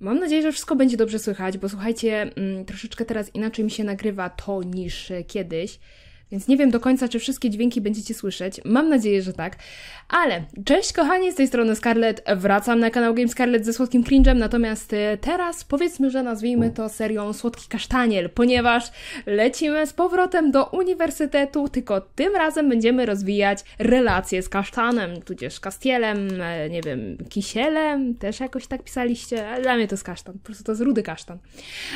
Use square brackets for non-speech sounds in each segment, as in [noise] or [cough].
Mam nadzieję, że wszystko będzie dobrze słychać, bo słuchajcie, mm, troszeczkę teraz inaczej mi się nagrywa to niż e, kiedyś. Więc nie wiem do końca, czy wszystkie dźwięki będziecie słyszeć. Mam nadzieję, że tak. Ale cześć kochani, z tej strony Scarlett. Wracam na kanał Game Scarlett ze słodkim cringe'em, natomiast e, teraz powiedzmy, że nazwijmy to serią Słodki Kasztaniel, ponieważ lecimy z powrotem do uniwersytetu, tylko tym razem będziemy rozwijać relacje z kasztanem, tudzież kastielem, e, nie wiem, kisielem, też jakoś tak pisaliście, ale dla mnie to jest kasztan, po prostu to jest rudy kasztan.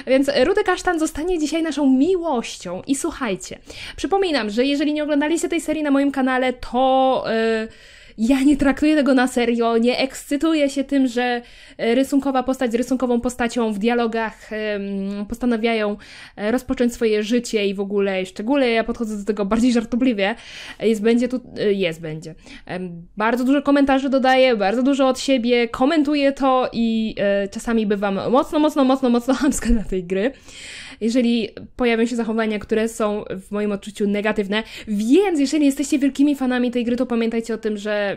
Więc e, rudy kasztan zostanie dzisiaj naszą miłością i słuchajcie, przypomnę przypominam, że jeżeli nie oglądaliście tej serii na moim kanale, to. Yy, ja nie traktuję tego na serio, nie ekscytuję się tym, że e, rysunkowa postać z rysunkową postacią w dialogach postanawiają e, rozpocząć swoje życie i w ogóle, szczególnie ja podchodzę do tego bardziej żartobliwie. Jest, będzie tu, e, jest, będzie. Bardzo dużo komentarzy dodaję, bardzo dużo od siebie, komentuję to i czasami bywam mocno, mocno, mocno, mocno [laughs] hamska tej gry. Jeżeli pojawią się zachowania, które są w moim odczuciu negatywne, więc jeżeli jesteście wielkimi fanami tej gry, to pamiętajcie o tym, że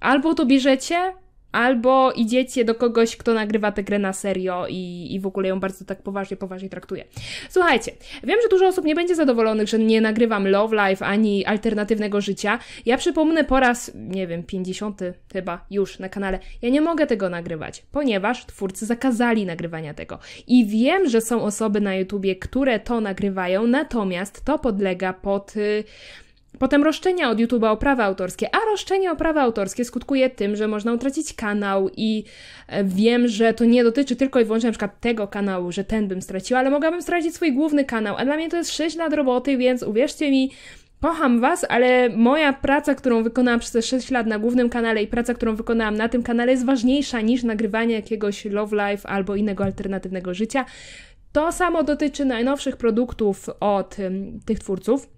albo to bierzecie, albo idziecie do kogoś, kto nagrywa tę grę na serio i, i w ogóle ją bardzo tak poważnie, poważnie traktuje. Słuchajcie, wiem, że dużo osób nie będzie zadowolonych, że nie nagrywam Love Life ani alternatywnego życia. Ja przypomnę po raz, nie wiem, 50 chyba już na kanale. Ja nie mogę tego nagrywać, ponieważ twórcy zakazali nagrywania tego. I wiem, że są osoby na YouTubie, które to nagrywają, natomiast to podlega pod. Yy, Potem roszczenia od YouTube'a o prawa autorskie, a roszczenie o prawa autorskie skutkuje tym, że można utracić kanał i e, wiem, że to nie dotyczy tylko i wyłącznie na przykład tego kanału, że ten bym stracił, ale mogłabym stracić swój główny kanał, a dla mnie to jest 6 lat roboty, więc uwierzcie mi, kocham Was, ale moja praca, którą wykonałam przez te 6 lat na głównym kanale i praca, którą wykonałam na tym kanale jest ważniejsza niż nagrywanie jakiegoś love life albo innego alternatywnego życia. To samo dotyczy najnowszych produktów od tych twórców.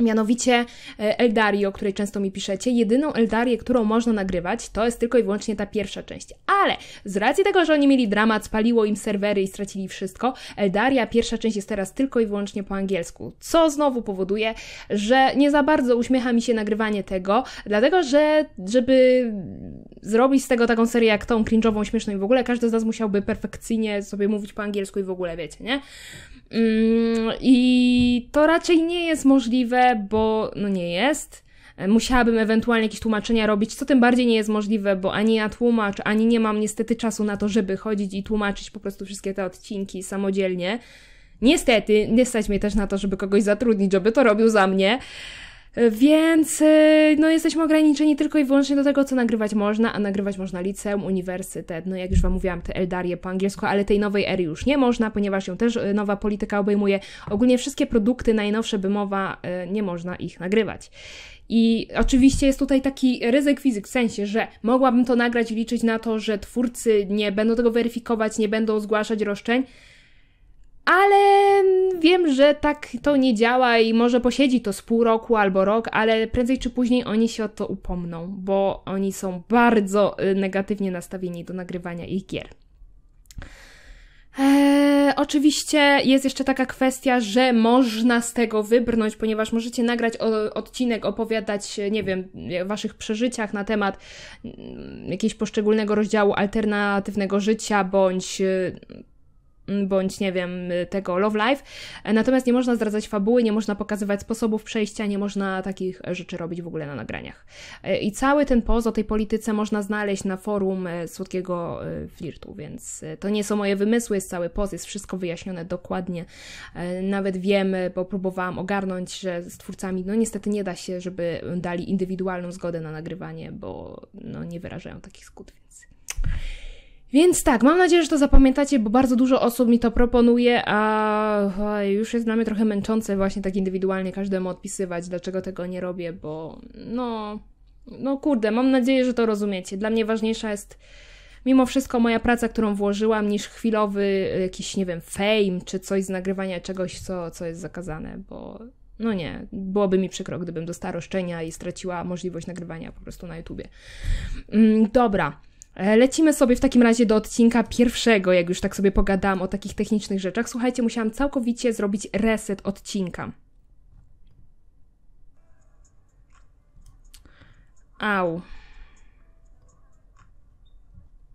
Mianowicie e, Eldarii, o której często mi piszecie, jedyną Eldarię, którą można nagrywać, to jest tylko i wyłącznie ta pierwsza część. Ale z racji tego, że oni mieli dramat, spaliło im serwery i stracili wszystko, Eldaria pierwsza część jest teraz tylko i wyłącznie po angielsku. Co znowu powoduje, że nie za bardzo uśmiecha mi się nagrywanie tego, dlatego że, żeby zrobić z tego taką serię jak tą, cringe'ową, śmieszną i w ogóle, każdy z nas musiałby perfekcyjnie sobie mówić po angielsku i w ogóle, wiecie, nie? Mm, I to raczej nie jest możliwe, bo no nie jest. E, musiałabym ewentualnie jakieś tłumaczenia robić, co tym bardziej nie jest możliwe, bo ani ja tłumacz, ani nie mam niestety czasu na to, żeby chodzić i tłumaczyć po prostu wszystkie te odcinki samodzielnie. Niestety, nie stać mnie też na to, żeby kogoś zatrudnić, żeby to robił za mnie. Więc y, no, jesteśmy ograniczeni tylko i wyłącznie do tego, co nagrywać można, a nagrywać można liceum, uniwersytet, no jak już Wam mówiłam, te Eldarie po angielsku, ale tej nowej ery już nie można, ponieważ ją też y, nowa polityka obejmuje. Ogólnie wszystkie produkty najnowsze mowa y, nie można ich nagrywać. I oczywiście jest tutaj taki ryzyk fizyk, w sensie, że mogłabym to nagrać i liczyć na to, że twórcy nie będą tego weryfikować, nie będą zgłaszać roszczeń, ale wiem, że tak to nie działa i może posiedzi to z pół roku albo rok, ale prędzej czy później oni się o to upomną, bo oni są bardzo y, negatywnie nastawieni do nagrywania ich gier. Eee, oczywiście jest jeszcze taka kwestia, że można z tego wybrnąć, ponieważ możecie nagrać o, odcinek, opowiadać, nie wiem, waszych przeżyciach na temat mm, jakiegoś poszczególnego rozdziału alternatywnego życia bądź y, Mm, bądź nie wiem, tego Love Life. Natomiast nie można zdradzać fabuły, nie można pokazywać sposobów przejścia, nie można takich rzeczy robić w ogóle na nagraniach. E, I cały ten poz o tej polityce można znaleźć na forum e, słodkiego e, flirtu, więc to nie są moje wymysły, jest cały poz, jest wszystko wyjaśnione dokładnie. Nawet wiemy, bo próbowałam ogarnąć że z twórcami, no niestety nie da się, żeby dali indywidualną zgodę na nagrywanie, bo no, nie wyrażają takich skutków. Więc tak, mam nadzieję, że to zapamiętacie, bo bardzo dużo osób mi to proponuje, a już jest dla mnie trochę męczące właśnie tak indywidualnie każdemu odpisywać, dlaczego tego nie robię, bo no, no kurde, mam nadzieję, że to rozumiecie. Dla mnie ważniejsza jest mimo wszystko moja praca, którą włożyłam, niż chwilowy jakiś, nie wiem, fame czy coś z nagrywania czegoś, co, co jest zakazane, bo no nie, byłoby mi przykro, gdybym dostała roszczenia i straciła możliwość nagrywania po prostu na YouTubie. Mm, dobra. E, lecimy sobie w takim razie do odcinka pierwszego, jak już tak sobie pogadałam o takich technicznych rzeczach. Słuchajcie, musiałam całkowicie zrobić reset odcinka. Au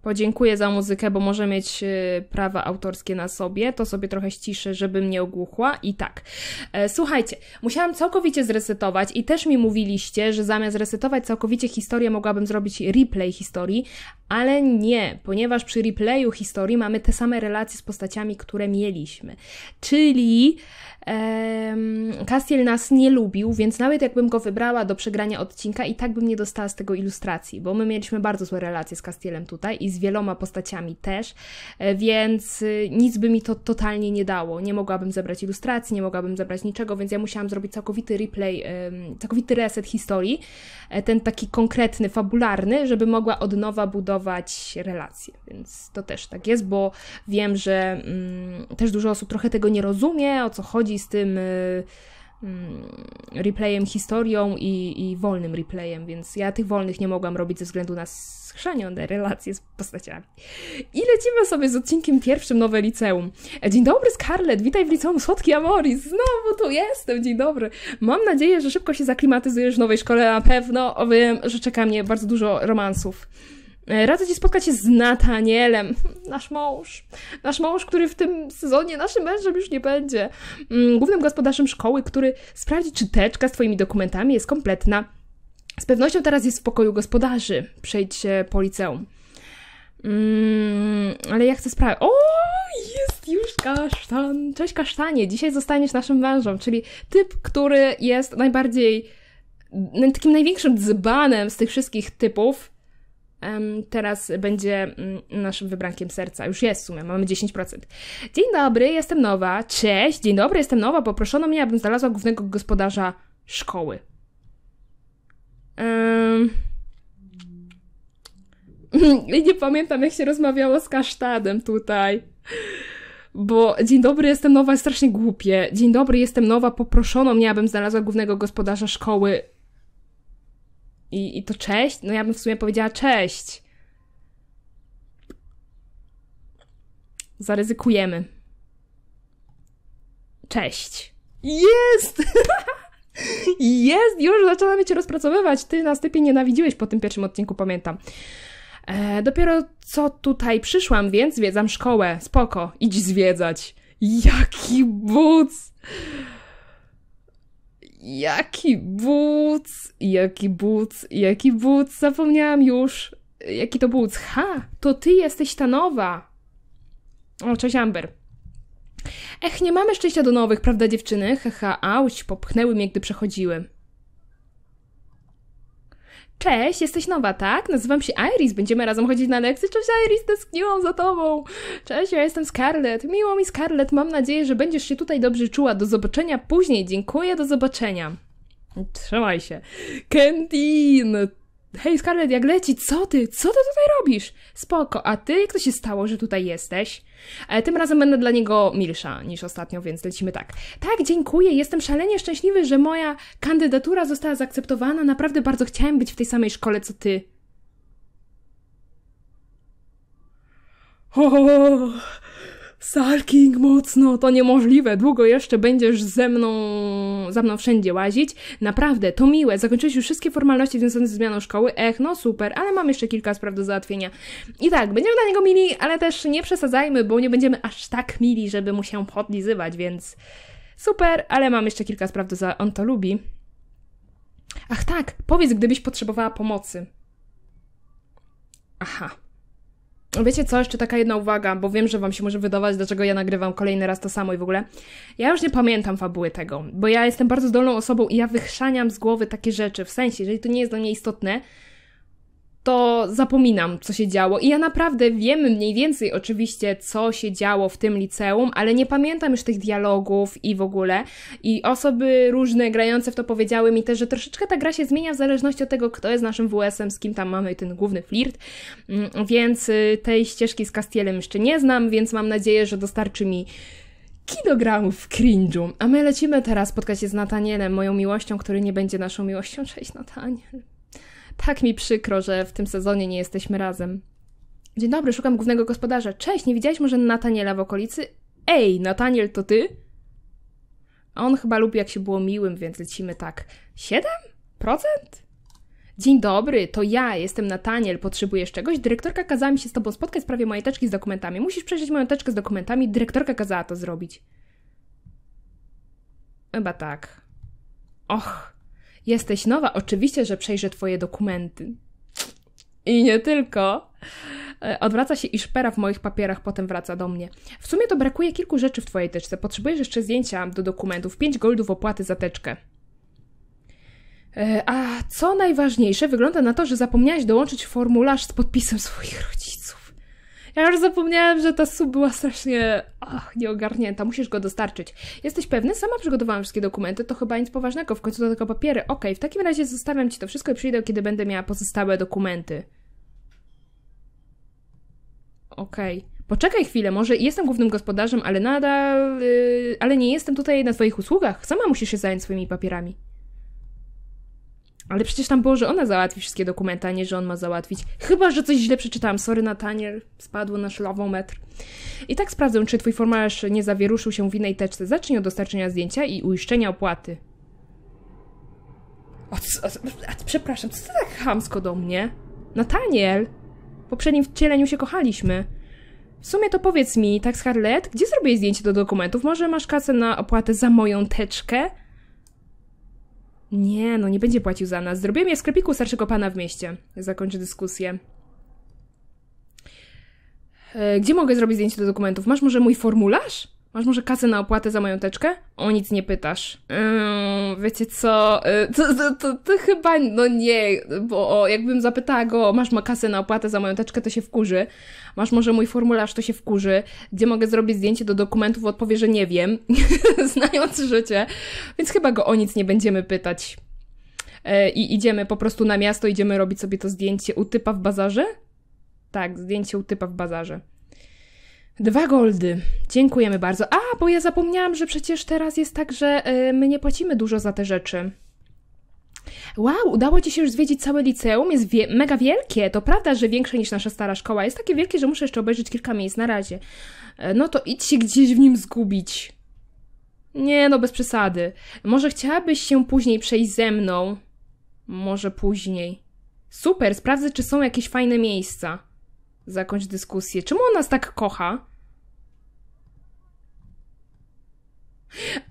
podziękuję za muzykę, bo może mieć y, prawa autorskie na sobie, to sobie trochę ściszę, żebym nie ogłuchła i tak. E, słuchajcie, musiałam całkowicie zresetować i też mi mówiliście, że zamiast resetować całkowicie historię, mogłabym zrobić replay historii, ale nie, ponieważ przy replayu historii mamy te same relacje z postaciami, które mieliśmy. Czyli... Em, Castiel nas nie lubił, więc nawet jakbym go wybrała do przegrania odcinka, i tak bym nie dostała z tego ilustracji, bo my mieliśmy bardzo złe relacje z Castielem tutaj i z wieloma postaciami też, e, więc e, nic by mi to totalnie nie dało. Nie mogłabym zebrać ilustracji, nie mogłabym zebrać niczego, więc ja musiałam zrobić całkowity replay, e, całkowity reset historii, ten taki konkretny, fabularny, żeby mogła od nowa budować relacje. Więc to też tak jest, bo wiem, że mm, też dużo osób trochę tego nie rozumie, o co chodzi z tym Mm, replayem, historią i, i, wolnym replayem, więc ja tych wolnych nie mogłam robić ze względu na schrzanione relacje z postaciami. I lecimy sobie z odcinkiem pierwszym Nowe Liceum. Dzień dobry Scarlett, witaj w Liceum Słodki Amoris, znowu tu jestem, dzień dobry. Mam nadzieję, że szybko się zaklimatyzujesz w nowej szkole, na pewno wiem, że czeka mnie bardzo dużo romansów. E, radzę Ci spotkać się z Natanielem, nasz mąż. Nasz mąż, który w tym sezonie naszym mężem już nie będzie. Mm, głównym gospodarzem szkoły, który sprawdzi, czy teczka z Twoimi dokumentami jest kompletna. Z pewnością teraz jest w pokoju gospodarzy. Przejdź się po liceum. Mm, ale ja chcę sprawdzić O, jest już kasztan. Cześć kasztanie, dzisiaj zostaniesz naszym mężem, czyli typ, który jest najbardziej takim największym dzbanem z tych wszystkich typów, teraz będzie mm, naszym wybrankiem serca. Już jest w sumie, mamy 10%. Dzień dobry, jestem nowa. Cześć, dzień dobry, jestem nowa. Poproszono mnie, abym znalazła głównego gospodarza szkoły. Um... [laughs] nie pamiętam, jak się rozmawiało z Kasztadem tutaj. Bo dzień dobry, jestem nowa, jest strasznie głupie. Dzień dobry, jestem nowa, poproszono mnie, abym znalazła głównego gospodarza szkoły. I, I to cześć? No ja bym w sumie powiedziała cześć. Zaryzykujemy. Cześć. Jest! [laughs] Jest! Już zaczęłam cię rozpracowywać. Ty na stypie nienawidziłeś po tym pierwszym odcinku, pamiętam. E, dopiero co tutaj przyszłam, więc zwiedzam szkołę. Spoko, idź zwiedzać. Jaki buc! Jaki buc, jaki buc, jaki buc, zapomniałam już. Jaki to buc? Ha, to ty jesteś ta nowa. O, cześć Amber. Ech, nie mamy szczęścia do nowych, prawda dziewczyny? Haha, auć, popchnęły mnie, gdy przechodziły. Cześć, jesteś nowa, tak? Nazywam się Iris, będziemy razem chodzić na lekcje. Cześć Iris, tęskniłam za tobą. Cześć, ja jestem Scarlett. Miło mi Scarlett, mam nadzieję, że będziesz się tutaj dobrze czuła. Do zobaczenia później. Dziękuję, do zobaczenia. Trzymaj się. Kentin, Hej Scarlett, jak leci? Co ty? Co ty tutaj robisz? Spoko, a ty? Jak to się stało, że tutaj jesteś? E, tym razem będę dla niego milsza niż ostatnio, więc lecimy tak. Tak, dziękuję, jestem szalenie szczęśliwy, że moja kandydatura została zaakceptowana. Naprawdę bardzo chciałem być w tej samej szkole, co ty. Oh, Sarking mocno, to niemożliwe, długo jeszcze będziesz ze mną, za mną wszędzie łazić. Naprawdę, to miłe, zakończyłeś już wszystkie formalności związane ze zmianą szkoły, ech, no super, ale mam jeszcze kilka spraw do załatwienia. I tak, będziemy dla niego mili, ale też nie przesadzajmy, bo nie będziemy aż tak mili, żeby mu się podlizywać, więc super, ale mam jeszcze kilka spraw do załatwienia, on to lubi. Ach tak, powiedz, gdybyś potrzebowała pomocy. Aha, Wiecie co, jeszcze taka jedna uwaga, bo wiem, że Wam się może wydawać, dlaczego ja nagrywam kolejny raz to samo i w ogóle. Ja już nie pamiętam fabuły tego, bo ja jestem bardzo zdolną osobą i ja wychrzaniam z głowy takie rzeczy. W sensie, jeżeli to nie jest dla mnie istotne, to zapominam, co się działo. I ja naprawdę wiem mniej więcej oczywiście, co się działo w tym liceum, ale nie pamiętam już tych dialogów i w ogóle. I osoby różne grające w to powiedziały mi też, że troszeczkę ta gra się zmienia w zależności od tego, kto jest naszym WS-em, z kim tam mamy ten główny flirt. Mm, więc y, tej ścieżki z Castielem jeszcze nie znam, więc mam nadzieję, że dostarczy mi kilogramów cringe'u. A my lecimy teraz spotkać się z Natanielem, moją miłością, który nie będzie naszą miłością. Cześć Nataniel. Tak mi przykro, że w tym sezonie nie jesteśmy razem. Dzień dobry, szukam głównego gospodarza. Cześć, nie widziałeś może Nataniela w okolicy? Ej, Nataniel, to ty? A on chyba lubi, jak się było miłym, więc lecimy tak. Siedem? Procent? Dzień dobry, to ja, jestem Nataniel, potrzebujesz czegoś? Dyrektorka kazała mi się z tobą spotkać w sprawie mojej teczki z dokumentami. Musisz przejrzeć moją teczkę z dokumentami, dyrektorka kazała to zrobić. Chyba tak. Och, Jesteś nowa, oczywiście, że przejrzę twoje dokumenty. I nie tylko. E, odwraca się i szpera w moich papierach, potem wraca do mnie. W sumie to brakuje kilku rzeczy w twojej teczce. Potrzebujesz jeszcze zdjęcia do dokumentów. 5 goldów opłaty za teczkę. E, a co najważniejsze, wygląda na to, że zapomniałaś dołączyć formularz z podpisem swoich rodziców. Ja już zapomniałam, że ta sub była strasznie ach, nieogarnięta, musisz go dostarczyć. Jesteś pewny? Sama przygotowałam wszystkie dokumenty, to chyba nic poważnego, w końcu to tylko papiery. Okej, okay, w takim razie zostawiam ci to wszystko i przyjdę, kiedy będę miała pozostałe dokumenty. Okej. Okay. Poczekaj chwilę, może jestem głównym gospodarzem, ale nadal... Yy, ale nie jestem tutaj na twoich usługach. Sama musisz się zająć swoimi papierami. Ale przecież tam było, że ona załatwi wszystkie dokumenty, a nie, że on ma załatwić. Chyba, że coś źle przeczytałam. Sorry, Nataniel, spadło na szlawometr. I tak sprawdzę, czy twój formularz nie zawieruszył się w innej teczce. Zacznij od dostarczenia zdjęcia i uiszczenia opłaty. O, co, a, przepraszam, co to tak hamsko do mnie? Nataniel! W poprzednim wcieleniu się kochaliśmy. W sumie to powiedz mi, tak Scarlett, gdzie zrobię zdjęcie do dokumentów? Może masz kasę na opłatę za moją teczkę? Nie, no nie będzie płacił za nas. Zrobiłem je w sklepiku starszego pana w mieście. Zakończę dyskusję. E, gdzie mogę zrobić zdjęcie do dokumentów? Masz może mój formularz? Masz może kasę na opłatę za moją teczkę? O nic nie pytasz. Yy, wiecie co? Yy, to, to, to, to, chyba, no nie, bo o, jakbym zapytała go, masz ma kasę na opłatę za moją teczkę, to się wkurzy. Masz może mój formularz, to się wkurzy. Gdzie mogę zrobić zdjęcie do dokumentów? Odpowie, że nie wiem, [laughs] znając życie. Więc chyba go o nic nie będziemy pytać. Yy, I idziemy po prostu na miasto, idziemy robić sobie to zdjęcie u typa w bazarze? Tak, zdjęcie u typa w bazarze. Dwa goldy. Dziękujemy bardzo. A, bo ja zapomniałam, że przecież teraz jest tak, że y, my nie płacimy dużo za te rzeczy. Wow, udało Ci się już zwiedzić całe liceum? Jest wie mega wielkie. To prawda, że większe niż nasza stara szkoła. Jest takie wielkie, że muszę jeszcze obejrzeć kilka miejsc na razie. E, no to idź się gdzieś w nim zgubić. Nie, no bez przesady. Może chciałabyś się później przejść ze mną? Może później. Super, sprawdzę, czy są jakieś fajne miejsca. Zakończ dyskusję. Czemu on nas tak kocha?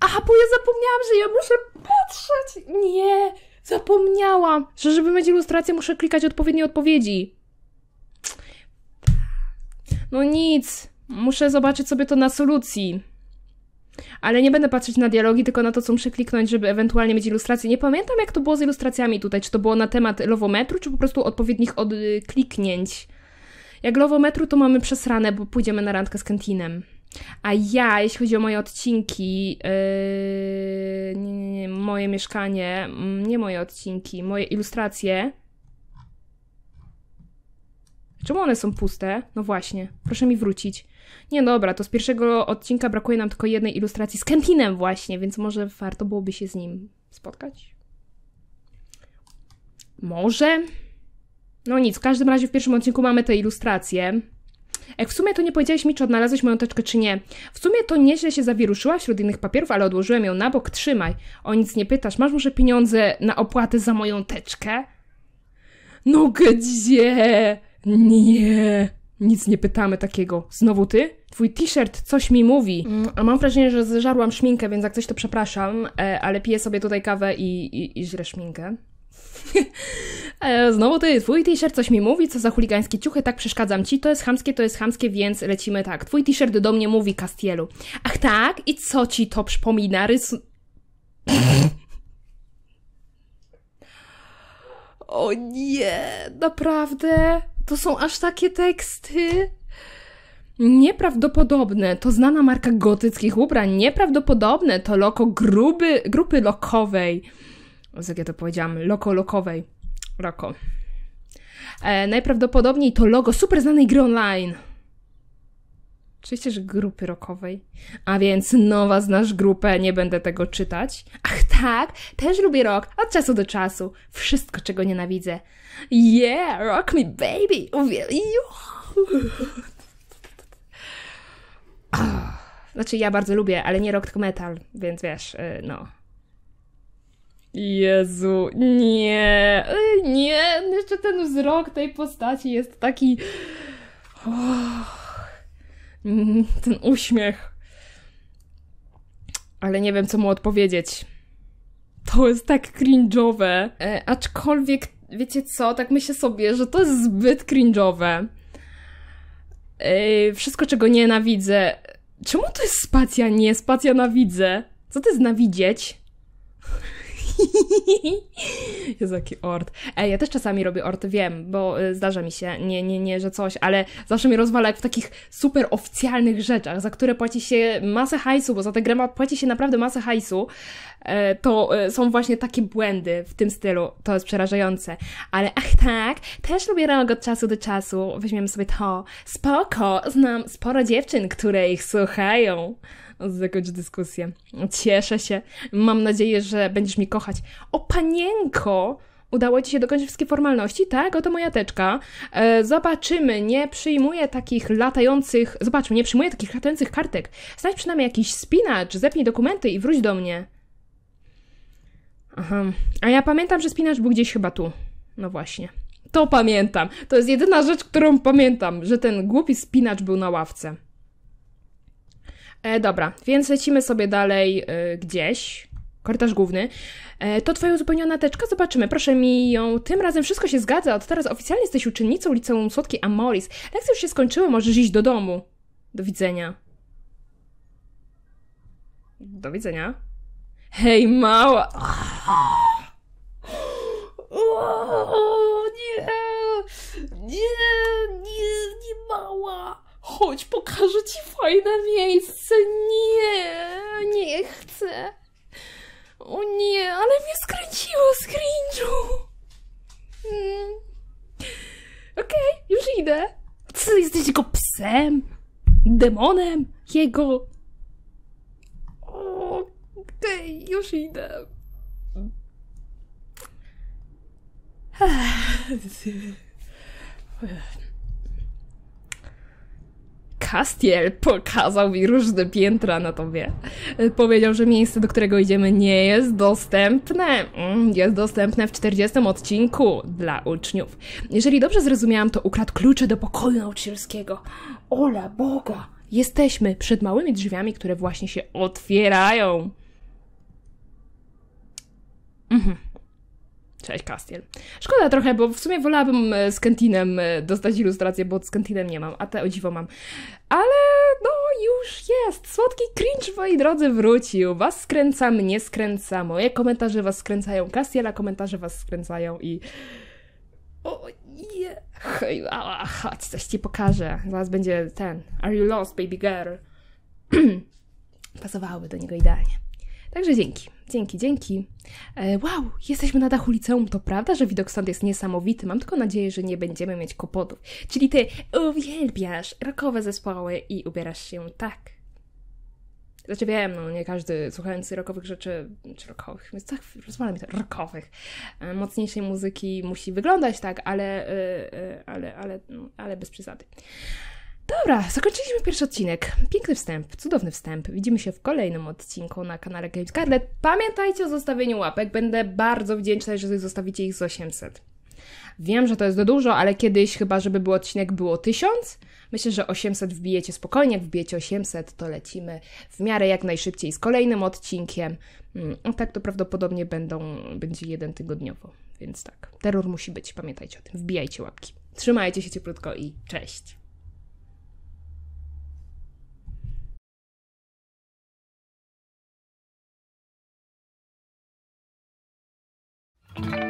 Aha, bo ja zapomniałam, że ja muszę patrzeć! Nie! Zapomniałam, że żeby mieć ilustrację, muszę klikać odpowiednie odpowiedzi. No nic, muszę zobaczyć sobie to na solucji. Ale nie będę patrzeć na dialogi, tylko na to, co muszę kliknąć, żeby ewentualnie mieć ilustrację. Nie pamiętam, jak to było z ilustracjami tutaj. Czy to było na temat lowometru, czy po prostu odpowiednich od kliknięć. Jak lowometru, to mamy przesrane, bo pójdziemy na randkę z kantinem. A ja, jeśli chodzi o moje odcinki, yy, nie, nie, nie, moje mieszkanie, mm, nie moje odcinki, moje ilustracje. Czemu one są puste? No właśnie, proszę mi wrócić. Nie, dobra, to z pierwszego odcinka brakuje nam tylko jednej ilustracji z Kempinem właśnie, więc może warto byłoby się z nim spotkać? Może? No nic, w każdym razie w pierwszym odcinku mamy te ilustracje. E, w sumie to nie powiedziałeś mi, czy odnalazłeś moją teczkę, czy nie. W sumie to nieźle się zawiruszyła wśród innych papierów, ale odłożyłem ją na bok, trzymaj. O nic nie pytasz, masz może pieniądze na opłaty za moją teczkę? No gdzie? Nie. Nic nie pytamy takiego. Znowu ty? Twój t-shirt coś mi mówi. Mm, a mam wrażenie, że zżarłam szminkę, więc jak coś to przepraszam, e, ale piję sobie tutaj kawę i, i, i żrę szminkę. [laughs] E, znowu to jest twój t-shirt, coś mi mówi, co za chuligańskie ciuchy, tak przeszkadzam ci, to jest chamskie, to jest chamskie, więc lecimy tak. Twój t-shirt do mnie mówi, Castielu. Ach tak? I co ci to przypomina? Rys... [laughs] O nie, naprawdę? To są aż takie teksty? Nieprawdopodobne to znana marka gotyckich ubrań. Nieprawdopodobne to loko gruby, grupy lokowej. O, jak ja to powiedziałam, loko lokowej roku. E, najprawdopodobniej to logo super znanej gry online. Oczywiście, że grupy rokowej. A więc nowa znasz grupę, nie będę tego czytać. Ach tak, też lubię rok, od czasu do czasu. Wszystko, czego nienawidzę. Yeah, rock me baby, uwielbiam. Znaczy, ja bardzo lubię, ale nie rock, tylko metal, więc wiesz, y, no. Jezu, nie, y, nie, no jeszcze ten wzrok tej postaci jest taki. Oh, ten uśmiech. Ale nie wiem, co mu odpowiedzieć. To jest tak cringe'owe. E, aczkolwiek, wiecie co, tak myślę sobie, że to jest zbyt cringe'owe. E, wszystko, czego nienawidzę. Czemu to jest spacja, nie spacja na widzę? Co to jest nawidzieć? [laughs] Jest taki ort. Ej, ja też czasami robię ort, wiem, bo y, zdarza mi się, nie, nie, nie, że coś, ale zawsze mi rozwala jak w takich super oficjalnych rzeczach, za które płaci się masę hajsu, bo za tę grę płaci się naprawdę masę hajsu, e, to e, są właśnie takie błędy w tym stylu. To jest przerażające. Ale ach tak, też lubię rok od czasu do czasu, weźmiemy sobie to. Spoko, znam sporo dziewczyn, które ich słuchają zakończyć dyskusję. Cieszę się. Mam nadzieję, że będziesz mi kochać. O panienko! Udało ci się dokończyć wszystkie formalności? Tak, oto moja teczka. E, zobaczymy, nie przyjmuję takich latających. Zobaczmy, nie przyjmuję takich latających kartek. Znajdź przynajmniej jakiś spinacz, zepnij dokumenty i wróć do mnie. Aha. A ja pamiętam, że spinacz był gdzieś chyba tu. No właśnie. To pamiętam. To jest jedyna rzecz, którą pamiętam, że ten głupi spinacz był na ławce. E, dobra, więc lecimy sobie dalej y, gdzieś. Korytarz główny. E, to twoja uzupełniona teczka? Zobaczymy. Proszę mi ją. Tym razem wszystko się zgadza. Od teraz oficjalnie jesteś uczennicą liceum Słodkiej Amoris. Lekcje już się skończyły, możesz iść do domu. Do widzenia. Do widzenia. Hej, mała! chodź, pokażę ci fajne miejsce. Nie, nie chcę. O nie, ale mnie skręciło z cringe'u. Mm. Okej, okay, już idę. Co, jesteś jego psem? Demonem? Jego... Okej, okay, już idę. Castiel pokazał mi różne piętra na no tobie. Powiedział, że miejsce, do którego idziemy nie jest dostępne. Mm, jest dostępne w 40 odcinku dla uczniów. Jeżeli dobrze zrozumiałam, to ukradł klucze do pokoju nauczycielskiego. Ola Boga! Jesteśmy przed małymi drzwiami, które właśnie się otwierają. Cześć, Castiel. Szkoda trochę, bo w sumie wolałabym e, z Kentinem e, dostać ilustrację, bo z Kentinem nie mam, a te o dziwo mam. Ale no już jest! Słodki cringe, moi drodzy, wrócił. Was skręca, mnie skręca, moje komentarze was skręcają, Castiela komentarze was skręcają i... O nie! Chodź, coś ci pokażę. Zaraz będzie ten. Are you lost, baby girl? [clears throat] Pasowałoby do niego idealnie. Także dzięki. Dzięki, dzięki. E, wow, jesteśmy na dachu liceum, to prawda, że widok stąd jest niesamowity. Mam tylko nadzieję, że nie będziemy mieć kłopotów. Czyli ty uwielbiasz rockowe zespoły i ubierasz się tak. Znaczy wiem, no nie każdy słuchający rockowych rzeczy, czy rockowych, więc tak, rozmawiam mi rokowych, rockowych, e, mocniejszej muzyki musi wyglądać tak, ale, e, ale, ale, no, ale bez przesady. Dobra, zakończyliśmy pierwszy odcinek. Piękny wstęp, cudowny wstęp. Widzimy się w kolejnym odcinku na kanale Games Scarlet. Pamiętajcie o zostawieniu łapek, będę bardzo wdzięczna, jeżeli zostawicie ich z 800. Wiem, że to jest do dużo, ale kiedyś chyba, żeby był odcinek było 1000. Myślę, że 800 wbijecie spokojnie, jak wbijecie 800, to lecimy w miarę jak najszybciej z kolejnym odcinkiem. Mm, a tak to prawdopodobnie będą, będzie jeden tygodniowo, więc tak. Terror musi być, pamiętajcie o tym. Wbijajcie łapki. Trzymajcie się cieplutko i cześć! thank you